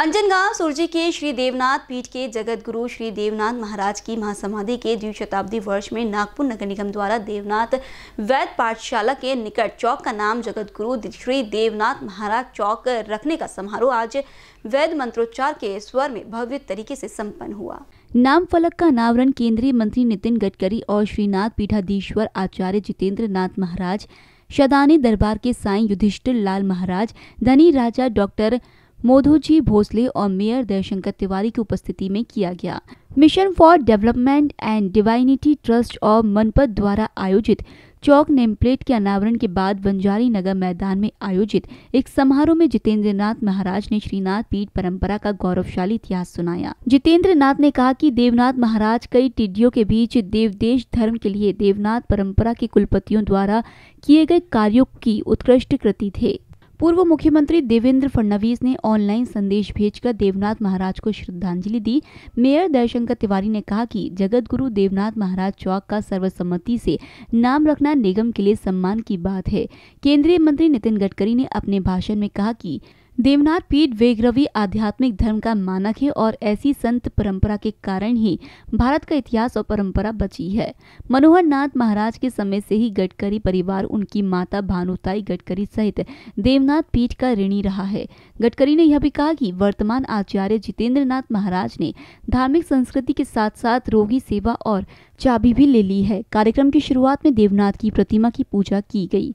अंजनगांव सुरजी के श्री देवनाथ पीठ के जगत गुरु श्री देवनाथ महाराज की महासमाधि के द्विशताब्दी वर्ष में नागपुर नगर निगम द्वारा देवनाथ वैद्य पाठशाला के निकट चौक का नाम जगत गुरु श्री देवनाथ महाराज चौक रखने का समारोह आज वैद्य मंत्रोच्चार के स्वर में भव्य तरीके से संपन्न हुआ नाम फलक का अनावरण केंद्रीय मंत्री नितिन गडकरी और श्रीनाथ पीठाधीश्वर आचार्य जितेंद्र नाथ महाराज शदानी दरबार के साई युधिष्ठिर लाल महाराज धनी राजा डॉक्टर मोधोजी भोसले और मेयर दयाशंकर तिवारी की उपस्थिति में किया गया mission for development and divinity trust और मनपद द्वारा आयोजित चौक नेम प्लेट के अनावरण के बाद बंजारी नगर मैदान में आयोजित एक समारोह में जितेंद्र नाथ महाराज ने श्रीनाथ पीठ परंपरा का गौरवशाली इतिहास सुनाया जितेंद्र नाथ ने कहा कि देवनाथ महाराज कई टिड्डियों के बीच देवदेश धर्म के लिए देवनाथ परंपरा के कुलपतियों द्वारा किए गए कार्यों की उत्कृष्ट कृति थे पूर्व मुख्यमंत्री देवेंद्र फडणवीस ने ऑनलाइन संदेश भेजकर देवनाथ महाराज को श्रद्धांजलि दी मेयर दयशंकर तिवारी ने कहा कि जगत गुरु देवनाथ महाराज चौक का सर्वसम्मति से नाम रखना निगम के लिए सम्मान की बात है केंद्रीय मंत्री नितिन गडकरी ने अपने भाषण में कहा कि देवनाथ पीठ वेगरवी आध्यात्मिक धर्म का मानक है और ऐसी संत परंपरा के कारण ही भारत का इतिहास और परंपरा बची है मनोहर नाथ महाराज के समय से ही गडकरी परिवार उनकी माता भानुताई गडकरी सहित देवनाथ पीठ का ऋणी रहा है गडकरी ने यह भी कहा कि वर्तमान आचार्य जितेंद्र नाथ महाराज ने धार्मिक संस्कृति के साथ साथ रोगी सेवा और चाबी भी ले ली है कार्यक्रम की शुरुआत में देवनाथ की प्रतिमा की पूजा की गई